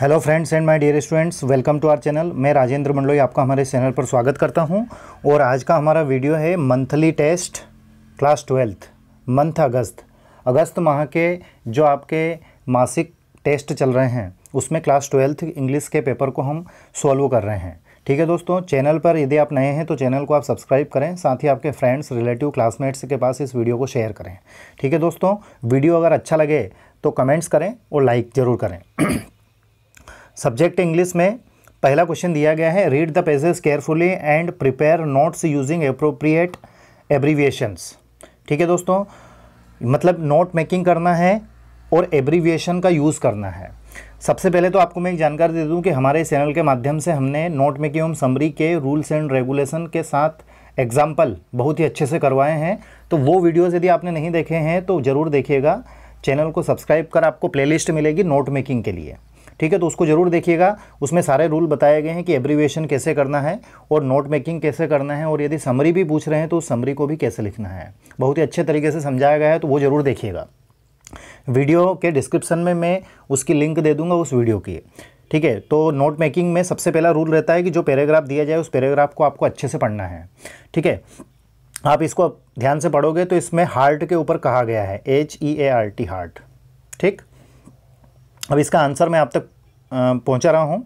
hello friends and my dear students welcome to our channel मैं राजेंद्र मंडलोई आपका हमारे channel पर स्वागत करता हूं और आज का हमारा वीडियो है monthly test class twelfth month अगस्त अगस्त माह के जो आपके मासिक टेस्ट चल रहे हैं उसमें क्लास ट्वेल्थ इंग्लिश के पेपर को हम सॉल्व कर रहे हैं ठीक है दोस्तों चैनल पर यदि आप नए हैं तो चैनल को आप सब्सक्राइब करें साथ ही आपके फ्रेंड्स रिलेटिव क्लासमेट्स के पास इस वीडियो को शेयर करें ठीक है दोस्तों वीडियो अगर अच्छा लगे तो कमेंट्स करें और लाइक ज़रूर करें सब्जेक्ट इंग्लिश में पहला क्वेश्चन दिया गया है read the pages carefully and prepare notes using appropriate abbreviations ठीक है दोस्तों मतलब नोट मेकिंग करना है और एब्रीविएशन का यूज़ करना है सबसे पहले तो आपको मैं एक जानकारी दे दूं कि हमारे चैनल के माध्यम से हमने नोट मेकिंग एवं समरी के रूल्स एंड रेगुलेशन के साथ एग्जाम्पल बहुत ही अच्छे से करवाए हैं तो वो वीडियोज़ यदि आपने नहीं देखे हैं तो ज़रूर देखिएगा चैनल को सब्सक्राइब कर आपको प्लेलिस्ट मिलेगी नोट मेकिंग के लिए ठीक है तो उसको ज़रूर देखिएगा उसमें सारे रूल बताए गए हैं कि एब्रीवेशन कैसे करना है और नोट मेकिंग कैसे करना है और यदि समरी भी पूछ रहे हैं तो उस समरी को भी कैसे लिखना है बहुत ही अच्छे तरीके से समझाया गया है तो वो ज़रूर देखिएगा वीडियो के डिस्क्रिप्शन में मैं उसकी लिंक दे दूंगा उस वीडियो की ठीक है तो नोट मेकिंग में सबसे पहला रूल रहता है कि जो पैराग्राफ दिया जाए उस पैराग्राफ को आपको अच्छे से पढ़ना है ठीक है आप इसको ध्यान से पढ़ोगे तो इसमें हार्ट के ऊपर कहा गया है H E A R T heart ठीक अब इसका आंसर मैं आप तक पहुंचा रहा हूं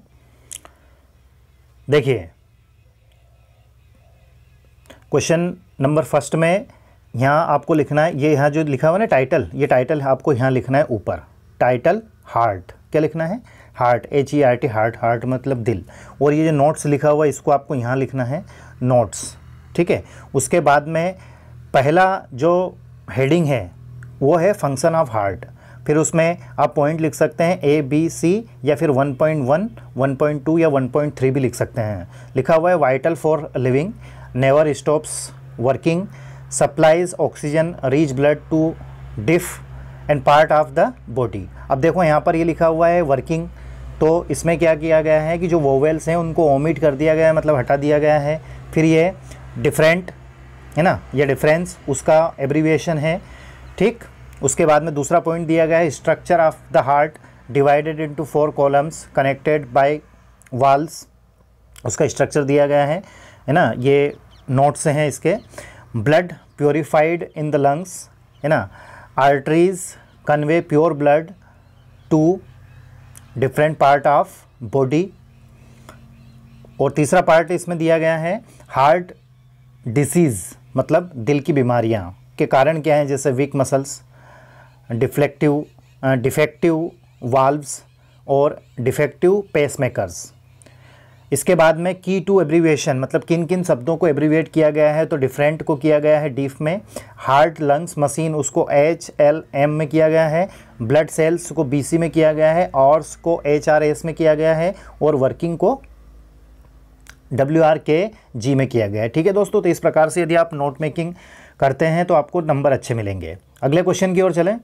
देखिए क्वेश्चन नंबर फर्स्ट में यहाँ आपको लिखना है ये यहाँ जो लिखा हुआ ना टाइटल ये टाइटल आपको यहाँ लिखना है ऊपर टाइटल हार्ट क्या लिखना है heart H E R T heart heart मतलब दिल और ये जो नोट्स लिखा हुआ है इसको आपको यहाँ लिखना है नोट्स ठीक है उसके बाद में पहला जो हेडिंग है वो है फंक्शन ऑफ हार्ट फिर उसमें आप पॉइंट लिख सकते हैं ए बी सी या फिर 1.1, 1.2 या 1.3 भी लिख सकते हैं लिखा हुआ है vital for living never stops working supplies oxygen reach blood to different part of the body अब देखो यहाँ पर ये लिखा हुआ है वर्किंग तो इसमें क्या किया गया है कि जो वोवेल्स हैं उनको ओमिट कर दिया गया है मतलब हटा दिया गया है फिर ये डिफरेंट है ना ये डिफरेंस उसका एब्रीविएशन है ठीक उसके बाद में दूसरा पॉइंट दिया गया है structure of the heart divided into four columns connected by valves उसका स्ट्रक्चर दिया गया है है ना ये नोट्स हैं इसके blood purified in the lungs है ना arteries convey pure blood to different part of body और तीसरा पार्ट इसमें दिया गया है हार्ट डिसीज़ मतलब दिल की बीमारियाँ के कारण क्या हैं जैसे weak muscles deflective defective valves और डिफेक्टिव पेसमेकर्स इसके बाद में की टू एब्रीविएशन मतलब किन किन शब्दों को एब्रीविएट किया गया है तो डिफरेंट को किया गया है डीफ में हार्ट लंग्स मशीन उसको एच एल एम में किया गया है ब्लड सेल्स को बी सी में किया गया है ऑर्स को एच आर एस में किया गया है और वर्किंग को डब्ल्यू आर के जी में किया गया है ठीक है दोस्तों तो इस प्रकार से यदि आप नोट मेकिंग करते हैं तो आपको नंबर अच्छे मिलेंगे अगले क्वेश्चन की ओर चलें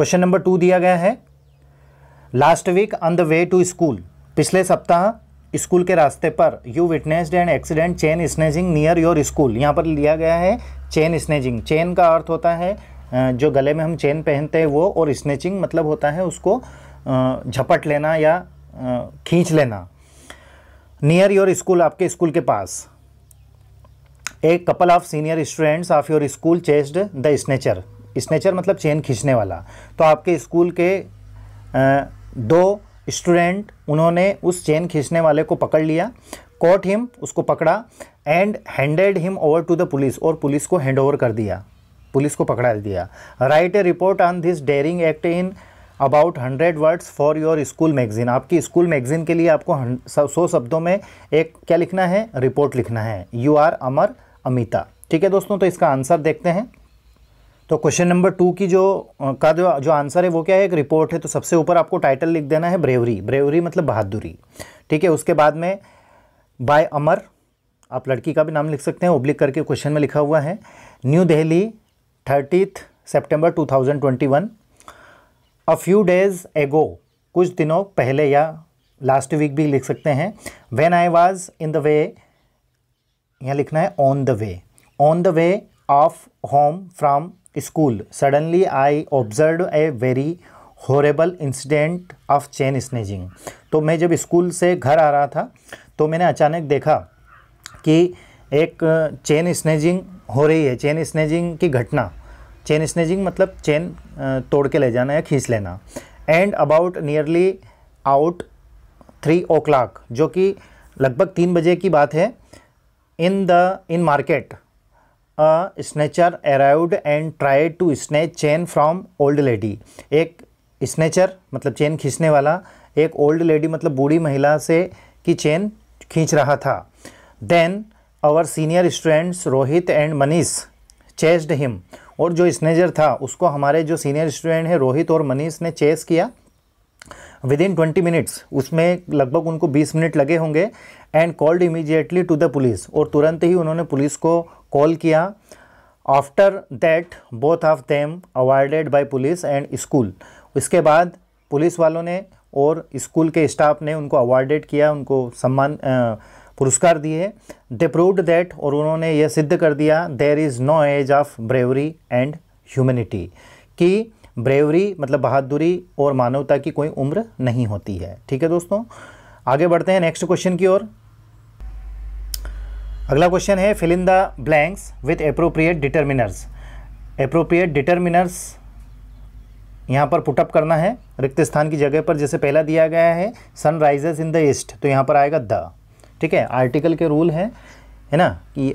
क्वेश्चन नंबर टू दिया गया है last week on the way to school पिछले सप्ताह स्कूल के रास्ते पर you witnessed and accident chain snatching near your school यहाँ पर लिया गया है चेन स्नेजिंग चेन का अर्थ होता है जो गले में हम चेन पहनते हैं वो और स्नेचिंग मतलब होता है उसको झपट लेना या खींच लेना नियर योर स्कूल आपके स्कूल के पास a couple of senior students of your school chased the snatcher snatcher मतलब चेन खींचने वाला तो आपके स्कूल के दो स्टूडेंट उन्होंने उस चेन खींचने वाले को पकड़ लिया कॉट हिम उसको पकड़ा and handed him over to the police और पुलिस को हैंड ओवर कर दिया पुलिस को पकड़ा दिया write a report on this daring act in about hundred words for your school magazine आपकी स्कूल मैगजीन के लिए आपको सौ शब्दों में एक क्या लिखना है रिपोर्ट लिखना है यू आर अमर अमिता ठीक है दोस्तों तो इसका आंसर देखते हैं तो क्वेश्चन नंबर टू की जो का जो जो आंसर है वो क्या है एक रिपोर्ट है तो सबसे ऊपर आपको टाइटल लिख देना है ब्रेवरी ब्रेवरी मतलब बहादुरी ठीक है उसके बाद में बाय अमर आप लड़की का भी नाम लिख सकते हैं ओब्लिक करके क्वेश्चन में लिखा हुआ है new Delhi thirtieth September to a few days ago कुछ दिनों पहले या लास्ट वीक भी लिख सकते हैं when I was in the way यहाँ लिखना है on the way on the way of home from school suddenly I observe a very horrible incident of chain snatching तो मैं जब स्कूल से घर आ रहा था तो मैंने अचानक देखा कि एक चेन स्नेजिंग हो रही है चेन स्नेजिंग की घटना चेन स्नेजिंग मतलब चेन तोड़ के ले जाना या खींच लेना and about nearly out three o'clock जो कि लगभग तीन बजे की बात है in the in market a snatcher arrived and try to snatch chain from old lady एक स्नेचर मतलब चेन खींचने वाला एक ओल्ड लेडी मतलब बूढ़ी महिला से की चेन खींच रहा था then our senior students Rohit and Manish chased him और जो स्नेजर था उसको हमारे जो सीनियर स्टूडेंट हैं रोहित और मनीष ने चेस किया विद इन ट्वेंटी मिनट्स उसमें लगभग उनको बीस मिनट लगे होंगे and called immediately to the police और तुरंत ही उन्होंने पुलिस को कॉल किया after that both of them awarded by police and school उसके बाद पुलिस वालों ने और स्कूल के स्टाफ ने उनको अवार्डेड किया उनको सम्मान पुरस्कार दिए दे प्रूवड दैट और उन्होंने यह सिद्ध कर दिया there is no age of bravery and humanity कि ब्रेवरी मतलब बहादुरी और मानवता की कोई उम्र नहीं होती है ठीक है दोस्तों आगे बढ़ते हैं नेक्स्ट क्वेश्चन की ओर अगला क्वेश्चन है fill in the blanks with appropriate determiners appropriate determiners यहाँ पर पुटअप करना है रिक्त स्थान की जगह पर जैसे पहला दिया गया है सन इन द ईस्ट तो यहाँ पर आएगा द ठीक है आर्टिकल के रूल है है ना कि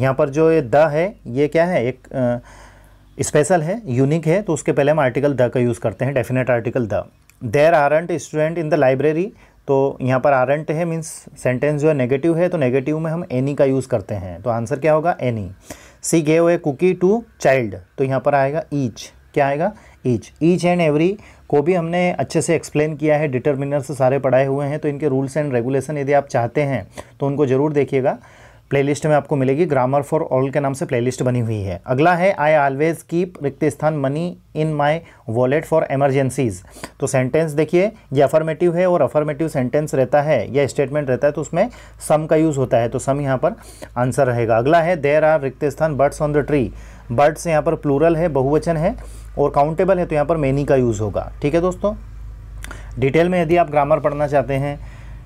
यहाँ पर जो ये द है ये क्या है एक आ, स्पेशल है यूनिक है तो उसके पहले हम आर्टिकल द का यूज़ करते हैं definite article the there aren't student in the library तो यहाँ पर आरंट है मीन्स सेंटेंस जो है नेगेटिव है तो नेगेटिव में हम एनी का यूज़ करते हैं तो आंसर क्या होगा any she gave a cookie to child तो यहाँ पर आएगा ईच क्या आएगा ईच ईच एंड एवरी को भी हमने अच्छे से एक्सप्लेन किया है डिटर्मिनर से सारे पढ़ाए हुए हैं तो इनके रूल्स एंड रेगुलेशन यदि आप चाहते हैं तो उनको ज़रूर देखिएगा प्लेलिस्ट में आपको मिलेगी ग्रामर फॉर ऑल के नाम से प्लेलिस्ट बनी हुई है अगला है आई ऑलवेज कीप रिक्त स्थान money in my wallet for emergencies तो सेंटेंस देखिए ये अफर्मेटिव है और अफर्मेटिव सेंटेंस रहता है या स्टेटमेंट रहता है तो उसमें सम का यूज़ होता है तो सम यहाँ पर आंसर रहेगा अगला है देर आर रिक्त स्थान birds on the tree birds यहाँ पर प्लूरल है बहुवचन है और काउंटेबल है तो यहाँ पर मेनी का यूज़ होगा ठीक है दोस्तों डिटेल में यदि आप ग्रामर पढ़ना चाहते हैं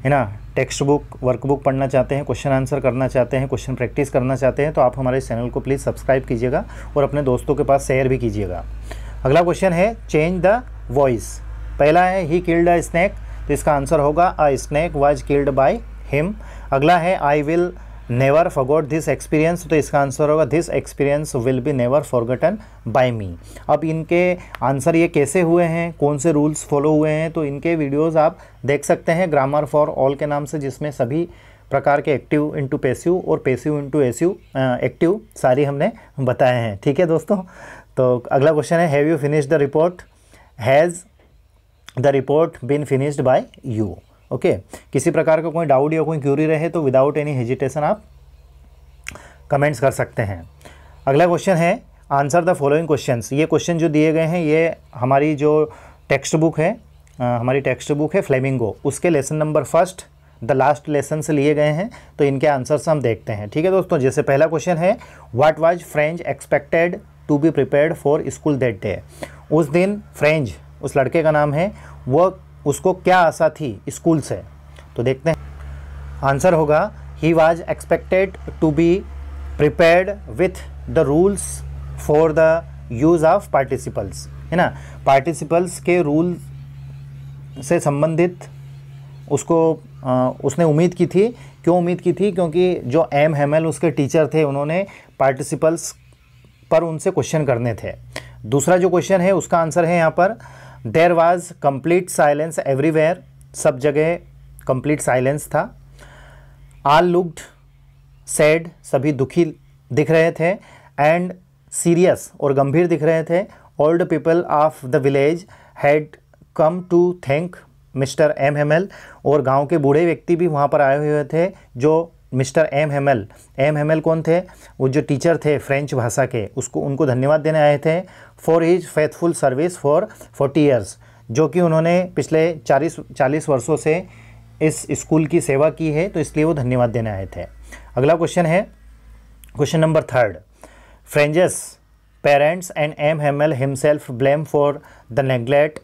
है ना टेक्स्ट बुक वर्कबुक पढ़ना चाहते हैं क्वेश्चन आंसर करना चाहते हैं क्वेश्चन प्रैक्टिस करना चाहते हैं तो आप हमारे चैनल को प्लीज़ सब्सक्राइब कीजिएगा और अपने दोस्तों के पास शेयर भी कीजिएगा अगला क्वेश्चन है चेंज द वॉइस पहला है ही किल्ड अ स्नैक तो इसका आंसर होगा a snake was killed by him अगला है I will never forgot this experience तो इसका आंसर होगा this experience will be never forgotten by me अब इनके आंसर ये कैसे हुए हैं कौन से रूल्स फॉलो हुए हैं तो इनके वीडियोस आप देख सकते हैं ग्रामर फॉर ऑल के नाम से जिसमें सभी प्रकार के एक्टिव इंटू पेसिव और पेस्यू इंटू एसिव एक्टिव सारी हमने बताए हैं ठीक है दोस्तों तो अगला क्वेश्चन है have you finish the report has the report been finished by you okay किसी प्रकार का कोई डाउट या कोई क्यूरी रहे तो विदाउट एनी हेजिटेशन आप कमेंट्स कर सकते हैं अगला क्वेश्चन है आंसर द फॉलोइंग क्वेश्चन ये क्वेश्चन जो दिए गए हैं ये हमारी जो टेक्स्ट बुक है आ, हमारी टेक्स्ट बुक है फ्लेमिंगो उसके lesson number first the last lesson से लिए गए हैं तो इनके आंसर्स हम देखते हैं ठीक है दोस्तों जैसे पहला क्वेश्चन है what was French expected to be prepared for school that day उस दिन फ्रेंच उस लड़के का नाम है वह उसको क्या आशा थी स्कूल से तो देखते हैं आंसर होगा he was expected to be prepared with the rules for the use of participles है ना पार्टिसिपल्स के रूल से संबंधित उसको आ, उसने उम्मीद की थी क्यों उम्मीद की थी क्योंकि जो एम हेमल उसके टीचर थे उन्होंने पार्टिसिपल्स पर उनसे क्वेश्चन करने थे दूसरा जो क्वेश्चन है उसका आंसर है यहाँ पर there was complete silence everywhere सब जगह कंप्लीट साइलेंस था आल लुक्ड सैड सभी दुखी दिख रहे थे एंड सीरियस और गंभीर दिख रहे थे old people of the village had come to thank mister M M L और गांव के बूढ़े व्यक्ति भी वहाँ पर आए हुए थे जो mister M L M L कौन थे वो जो टीचर थे फ्रेंच भाषा के उसको उनको धन्यवाद देने आए थे for his faithful service for forty years जो कि उन्होंने पिछले चालीस चालीस वर्षों से इस स्कूल की सेवा की है तो इसलिए वो धन्यवाद देने आए थे अगला क्वेश्चन है question number third Franz's parents and M L himself blame for the neglect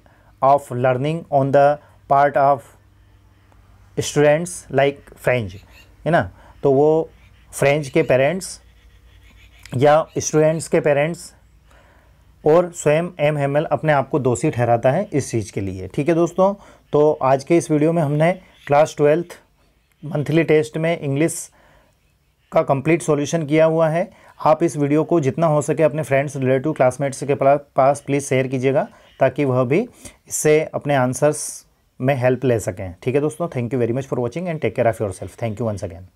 of learning on the part of students like French है ना तो वो फ्रेंच के पेरेंट्स या स्टूडेंट्स के पेरेंट्स और स्वयं एम हेमल अपने आप को दोषी ठहराता है इस चीज़ के लिए ठीक है दोस्तों तो आज के इस वीडियो में हमने क्लास ट्वेल्थ मंथली टेस्ट में इंग्लिश का कंप्लीट सॉल्यूशन किया हुआ है आप इस वीडियो को जितना हो सके अपने फ्रेंड्स रिलेटिव क्लासमेट्स के पास प्लीज़ शेयर कीजिएगा ताकि वह भी इससे अपने आंसर्स में हेल्प ले सकें ठीक है दोस्तों thank you very much for watching and take care of yourself thank you once again